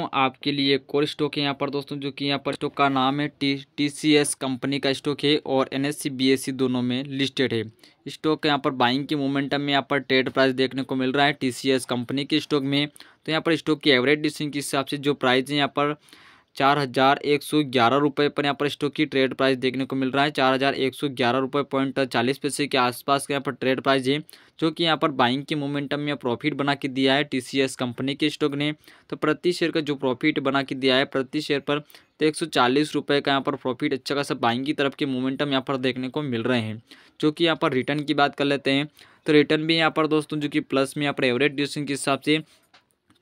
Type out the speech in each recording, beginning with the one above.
आपके लिए core stock है यहाँ पर दोस्तों जो कि यहाँ पर स्टॉक का नाम है T T C S company का स्टॉक है और N S C B S C दोनों में लिस्टेड है स्टॉक यहाँ पर बाइंग की मोमेंटम में यहाँ पर ट्रेड प्राइस देखने को मिल रहा है टी सी एस कंपनी के स्टॉक में तो यहाँ पर स्टॉक की एवरेज डिस्टिंग के हिसाब से जो प्राइस है यहाँ पर चार हज़ार एक सौ ग्यारह रुपये पर यहाँ पर स्टॉक की ट्रेड प्राइस देखने को मिल रहा है चार हज़ार एक सौ ग्यारह रुपये पॉइंट चालीस पैसे के आसपास का यहाँ पर ट्रेड प्राइस है जो कि यहाँ पर बाइंग की मोमेंटम में प्रॉफिट बना के दिया है टीसीएस कंपनी के स्टॉक ने तो प्रति शेयर का जो प्रॉफिट बना के दिया है प्रति शेयर पर तो एक सौ चालीस रुपये का यहाँ पर प्रॉफिट अच्छा खासा बाइंग की तरफ के मोमेंटम यहाँ पर देखने को मिल रहे हैं जो कि यहाँ पर रिटर्न की बात कर लेते हैं तो रिटर्न भी यहाँ पर दोस्तों जो कि प्लस में यहाँ पर एवरेज ड्यूसिंग के हिसाब से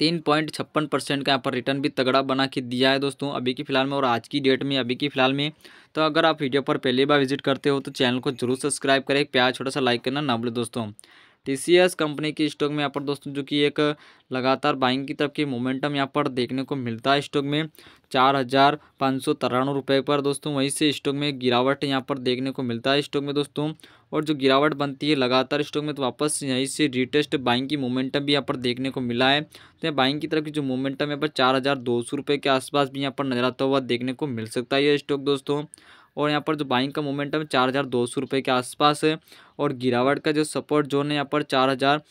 तीन पॉइंट छप्पन परसेंट का यहाँ पर रिटर्न भी तगड़ा बना के दिया है दोस्तों अभी की फ़िलहाल में और आज की डेट में अभी की फ़िलहाल में तो अगर आप वीडियो पर पहली बार विजिट करते हो तो चैनल को जरूर सब्सक्राइब करें प्यार छोटा सा लाइक करना ना बोले दोस्तों टी कंपनी की स्टॉक में यहाँ पर दोस्तों जो कि एक लगातार बाइंग की तरफ की मोमेंटम यहाँ पर देखने को मिलता है स्टॉक में चार हज़ार पाँच सौ तिरानवे रुपये पर दोस्तों वहीं से स्टॉक में गिरावट यहाँ पर देखने को मिलता है स्टॉक में दोस्तों और जो गिरावट बनती है लगातार स्टॉक में तो वापस यहीं से रिटेस्ट बाइंग की मोमेंटम भी यहाँ पर देखने को मिला है तो बाइंग की तरफ की जो मोमेंटम यहाँ पर चार हज़ार दो सौ रुपये के आसपास भी यहाँ पर नजर आता हुआ देखने को मिल सकता है ये स्टॉक दोस्तों और यहाँ पर जो बाइंग का मोमेंटम चार हज़ार दो सौ रुपये के आसपास है और गिरावट का जो सपोर्ट जोन है यहाँ पर चार हज़ार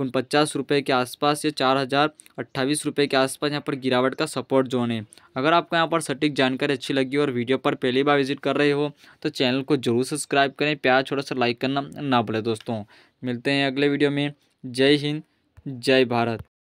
उनपचास रुपये के आसपास या चार हज़ार अट्ठाईस रुपये के आसपास यहाँ पर गिरावट का सपोर्ट जोन है अगर आपको यहाँ पर सटीक जानकारी अच्छी लगी और वीडियो पर पहली बार विजिट कर रहे हो तो चैनल को जरूर सब्सक्राइब करें प्यार छोटा सा लाइक करना ना भूलें दोस्तों मिलते हैं अगले वीडियो में जय हिंद जय भारत